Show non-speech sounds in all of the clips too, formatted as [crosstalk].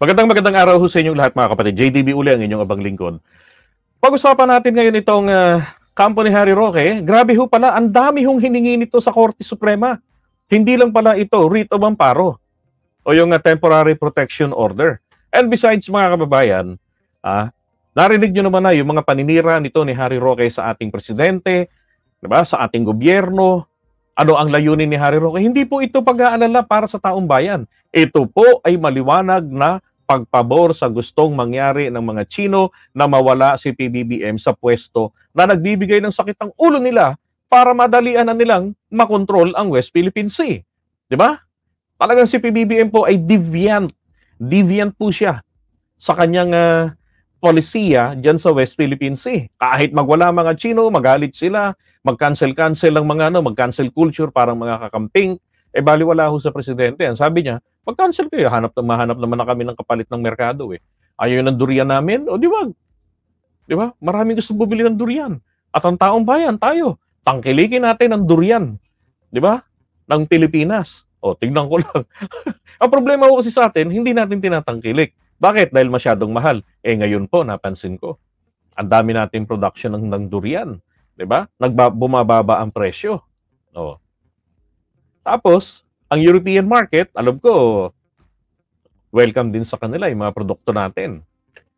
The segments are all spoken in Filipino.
Magandang magandang araw ho sa inyong lahat mga kapatid. JDB uli ang inyong abang lingkod. Pag-usapan natin ngayon itong uh, kampo ni Harry Roque. Grabe ho pala, ang dami hong hiningi nito sa Korte Suprema. Hindi lang pala ito, writ of amparo o yung uh, temporary protection order. And besides mga kababayan, ah, narinig nyo naman na yung mga paninira nito ni Harry Roque sa ating presidente, diba? sa ating gobyerno, ano ang layunin ni Harry Roque. Hindi po ito pag-aalala para sa taong bayan. Ito po ay maliwanag na pagpabor sa gustong mangyari ng mga Chino na mawala si PBBM sa pwesto na nagbibigay ng sakit ng ulo nila para madalian na nilang makontrol ang West Philippine Sea. Di ba? Talagang si PBBM po ay deviant. Deviant po siya sa kanyang uh, polisiya dyan sa West Philippine Sea. Kahit magwala mga Chino, magalit sila, mag-cancel-cancel ang mga ano, mag-cancel culture, parang mga kakamping, eh baliwala ho sa presidente yan. Sabi niya, mag-cancel kayo. Hanap na mahanap naman na kami ng kapalit ng merkado eh. Ayaw ng durian namin? O di ba? Di ba? Maraming gusto bumili ng durian. At ang taong bayan, tayo. Tangkilikin natin ang durian. Di ba? Ng Pilipinas. O, tignan ko [laughs] lang. ang problema ko kasi sa atin, hindi natin tinatangkilik. Bakit? Dahil masyadong mahal. Eh ngayon po, napansin ko, ang dami nating production ng, ng durian. 'di ba? Nagbumababa ang presyo. Oh. Tapos, ang European market, alam ko, welcome din sa kanila yung mga produkto natin.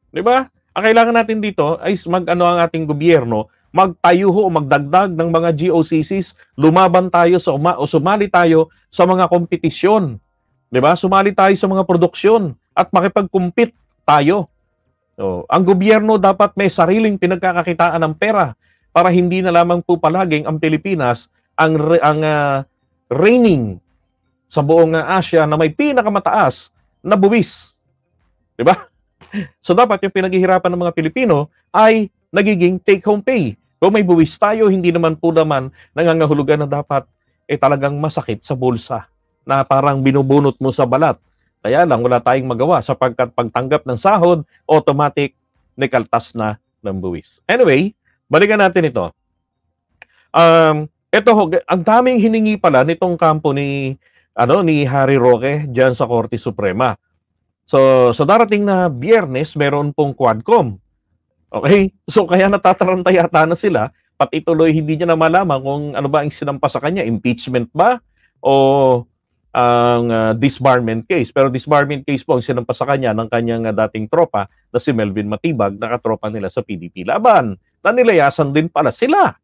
'Di ba? Ang kailangan natin dito ay mag-ano ang ating gobyerno, magtayo ho, magdagdag ng mga GOCCs, lumaban tayo sa uma, o sumali tayo sa mga kompetisyon. 'Di ba? Sumali tayo sa mga produksyon at makipag-compete tayo. So, ang gobyerno dapat may sariling pinagkakakitaan ng pera para hindi na lamang po palaging ang Pilipinas ang ang uh, reigning sa buong Asia na may pinakamataas na buwis. Di ba? [laughs] So dapat yung pinaghihirapan ng mga Pilipino ay nagiging take-home pay. Kung may buwis tayo, hindi naman po naman nangangahulugan na dapat eh talagang masakit sa bulsa na parang binubunot mo sa balat. Kaya lang wala tayong magawa sapagkat pagtanggap ng sahod, automatic nikaltas na ng buwis. Anyway, balikan natin ito. Um, ito ho, ang daming hiningi pala nitong kampo ni ano ni Harry Roque diyan sa Korte Suprema. So sa darating na Biyernes, meron pong Quadcom. Okay? So kaya natataranta yata na sila pati tuloy hindi niya na malaman kung ano ba ang sinampa sa kanya, impeachment ba o ang uh, disbarment case. Pero disbarment case po ang sinampa sa kanya ng kanyang uh, dating tropa na si Melvin Matibag, nakatropa nila sa PDP Laban. Na nilayasan din pala sila.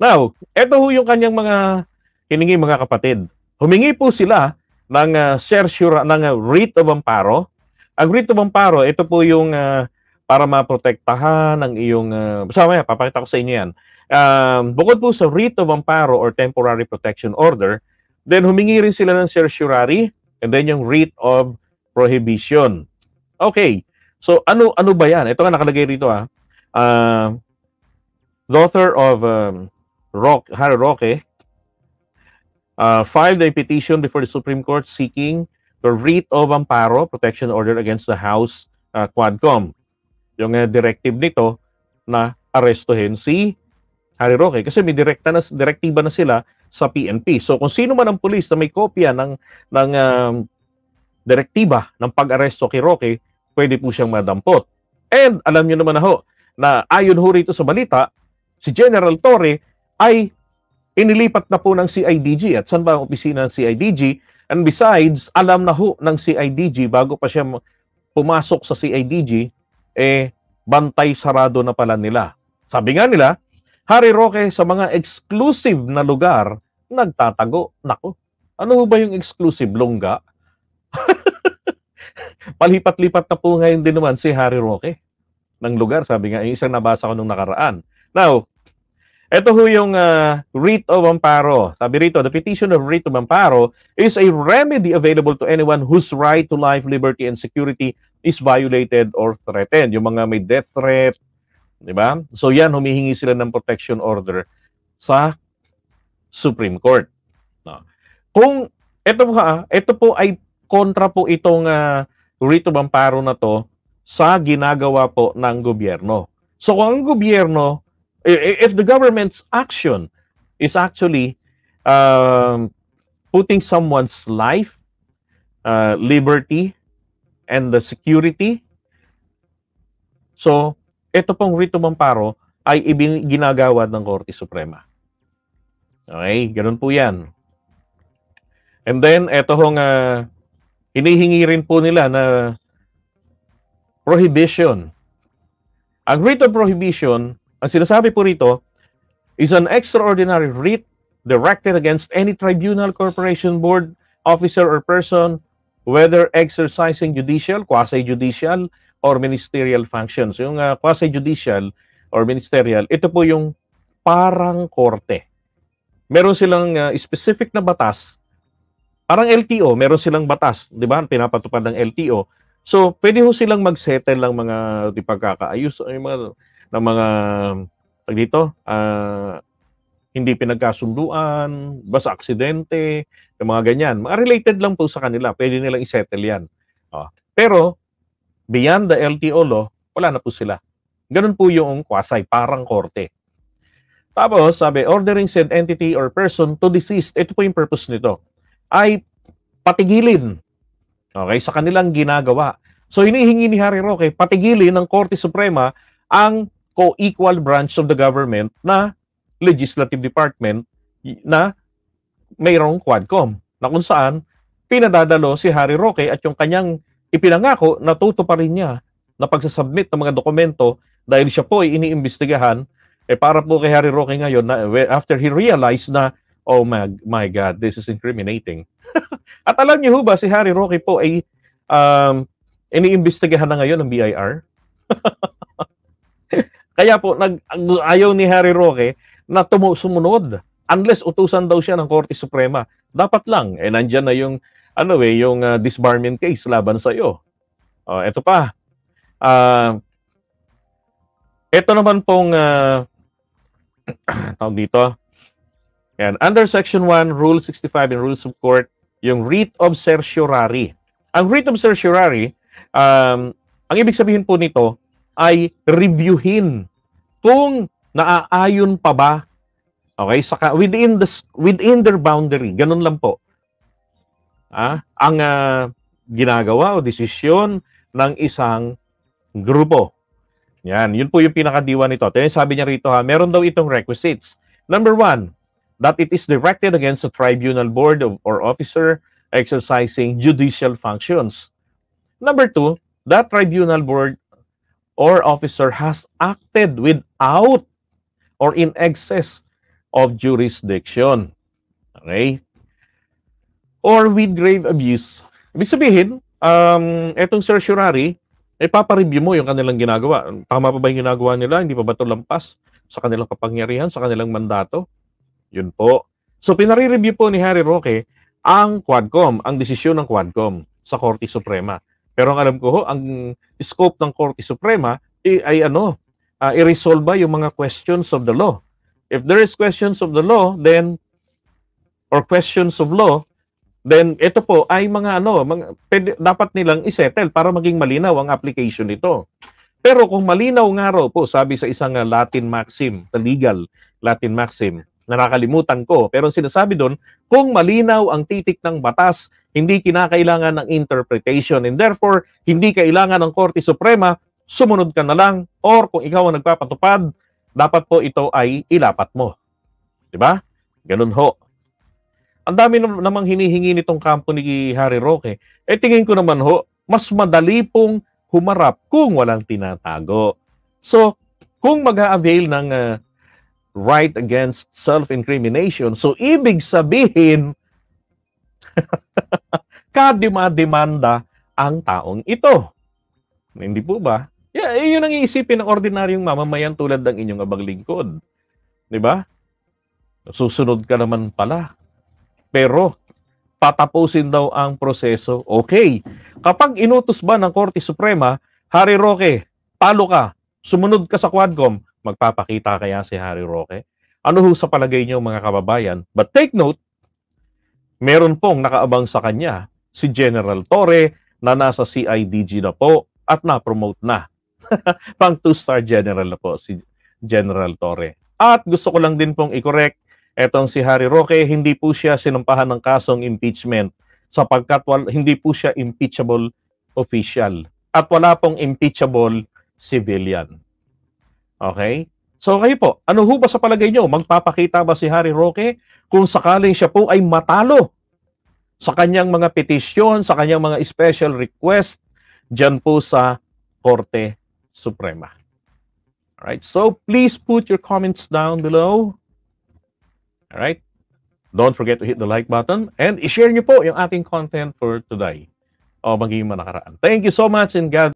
Now, ito ho yung kanyang mga hiningi mga kapatid. Humingi po sila ng uh, ah, certiorari ng uh, writ of amparo. Ang writ of amparo, ito po yung uh, para maprotektahan ang iyong uh, so maya, papakita ko sa inyo yan. Uh, bukod po sa writ of amparo or temporary protection order, then humingi rin sila ng certiorari and then yung writ of prohibition. Okay. So ano ano ba 'yan? Ito nga nakalagay rito ah. Uh, author of um, Rock, Roque uh, filed a petition before the Supreme Court seeking the writ of amparo, protection order against the House uh, Quadcom. Yung uh, directive nito na arestuhin si Harry Roque kasi may direkta na direktiba na sila sa PNP. So kung sino man ang pulis na may kopya ng ng um, direktiba ng pag-aresto kay Roque, pwede po siyang madampot. And alam niyo naman na ho na ayon ho rito sa balita, si General Torre ay inilipat na po ng CIDG at saan ba ang opisina ng CIDG and besides alam na ho ng CIDG bago pa siya pumasok sa CIDG eh bantay sarado na pala nila sabi nga nila Harry Roque sa mga exclusive na lugar nagtatago nako ano ba yung exclusive longga [laughs] palipat-lipat na po ngayon din naman si Harry Roque ng lugar sabi nga yung isang nabasa ko nung nakaraan now ito ho yung uh, writ of amparo. Sabi rito, the petition of writ of amparo is a remedy available to anyone whose right to life, liberty, and security is violated or threatened. Yung mga may death threat, di ba? So yan, humihingi sila ng protection order sa Supreme Court. No. Ah, kung ito po, ha, ah, ito po ay kontra po itong uh, writ of amparo na to sa ginagawa po ng gobyerno. So kung ang gobyerno if the government's action is actually um, putting someone's life, uh, liberty, and the security. So, ito pong rito mamparo ay ibin ginagawad ng Korte Suprema. Okay, ganun po yan. And then, ito hong uh, hinihingi rin po nila na prohibition. Ang writ of prohibition ang sinasabi po rito is an extraordinary writ directed against any tribunal, corporation, board, officer, or person, whether exercising judicial, quasi-judicial, or ministerial functions. Yung uh, quasi-judicial or ministerial, ito po yung parang korte. Meron silang uh, specific na batas. Parang LTO, meron silang batas, 'di ba? Pinapatupad ng LTO. So, pwede ho silang mag-settle ng mga di pagkakaayos, yung mga ng mga pag dito, uh, hindi pinagkasunduan, basta aksidente, yung mga ganyan. Mga related lang po sa kanila, pwede nilang isettle yan. Oh. Pero, beyond the LTO law, wala na po sila. Ganun po yung kwasay, parang korte. Tapos, sabi, ordering said entity or person to desist, ito po yung purpose nito, ay patigilin okay, sa kanilang ginagawa. So, hinihingi ni Harry Roque, patigilin ng Korte Suprema ang co-equal branch of the government na legislative department na mayroong Quadcom na kung saan pinadadalo si Harry Roque at yung kanyang ipinangako na tutuparin niya na pagsasubmit ng mga dokumento dahil siya po ay iniimbestigahan eh para po kay Harry Roque ngayon na after he realized na oh my, my God, this is incriminating. [laughs] at alam niyo ba si Harry Roque po ay um, iniimbestigahan na ngayon ng BIR? [laughs] Kaya po, nag, ayaw ni Harry Roque na tumu sumunod unless utusan daw siya ng Korte Suprema. Dapat lang, eh nandyan na yung, ano eh, yung uh, disbarment case laban sa iyo. Uh, oh, ito pa. Uh, ah, ito naman pong, uh, [clears throat] tawag dito, yan, under Section 1, Rule 65 and Rules of Court, yung writ of certiorari. Ang writ of certiorari, um, ang ibig sabihin po nito ay reviewin kung naaayon pa ba okay saka within the within their boundary ganun lang po ah ang uh, ginagawa o desisyon ng isang grupo yan yun po yung pinakadiwa nito Then, sabi niya rito ha meron daw itong requisites number one that it is directed against the tribunal board of, or officer exercising judicial functions number two that tribunal board or officer has acted without or in excess of jurisdiction. Okay? Or with grave abuse. Ibig sabihin, um, etong certiorari, ipapareview eh, mo yung kanilang ginagawa. Tama pa ba yung ginagawa nila? Hindi pa ba ito lampas sa kanilang kapangyarihan, sa kanilang mandato? Yun po. So, pinare-review po ni Harry Roque ang Quadcom, ang desisyon ng Quadcom sa Korte Suprema. Pero ang alam ko ho, ang scope ng Korte Suprema ay, eh, ay ano, uh, i-resolve ba yung mga questions of the law. If there is questions of the law, then or questions of law, then ito po ay mga ano, mga, pwede, dapat nilang isettle para maging malinaw ang application nito. Pero kung malinaw nga raw po, sabi sa isang Latin maxim, the legal Latin maxim, nakakalimutan ko. Pero sinasabi doon, kung malinaw ang titik ng batas, hindi kinakailangan ng interpretation and therefore, hindi kailangan ng Korte Suprema, sumunod ka na lang or kung ikaw ang nagpapatupad, dapat po ito ay ilapat mo. 'Di ba? Ganun ho. Ang dami namang hinihingi nitong kampo ni Harry Roque. Eh tingin ko naman ho, mas madali pong humarap kung walang tinatago. So, kung mag-avail ng uh, right against self-incrimination. So, ibig sabihin, [laughs] kadima-demanda ang taong ito. Hindi po ba? Yeah, eh, yun ang iisipin ng ordinaryong mamamayan tulad ng inyong abang lingkod. Di ba? Susunod ka naman pala. Pero, tatapusin daw ang proseso. Okay. Kapag inutos ba ng Korte Suprema, Hari Roque, talo ka, sumunod ka sa Quadcom, Magpapakita kaya si Harry Roque? Ano ho sa palagay niyo mga kababayan? But take note, meron pong nakaabang sa kanya si General Torre na nasa CIDG na po at na-promote na. [laughs] Pang two-star general na po si General Torre. At gusto ko lang din pong i-correct, etong si Harry Roque, hindi po siya sinumpahan ng kasong impeachment sapagkat wal, hindi po siya impeachable official at wala pong impeachable civilian. Okay? So kayo po, ano ho ba sa palagay nyo? Magpapakita ba si Harry Roque kung sakaling siya po ay matalo sa kanyang mga petisyon, sa kanyang mga special request dyan po sa Korte Suprema? Alright, so please put your comments down below. Alright, don't forget to hit the like button and i-share nyo po yung ating content for today o magiging manakaraan. Thank you so much and God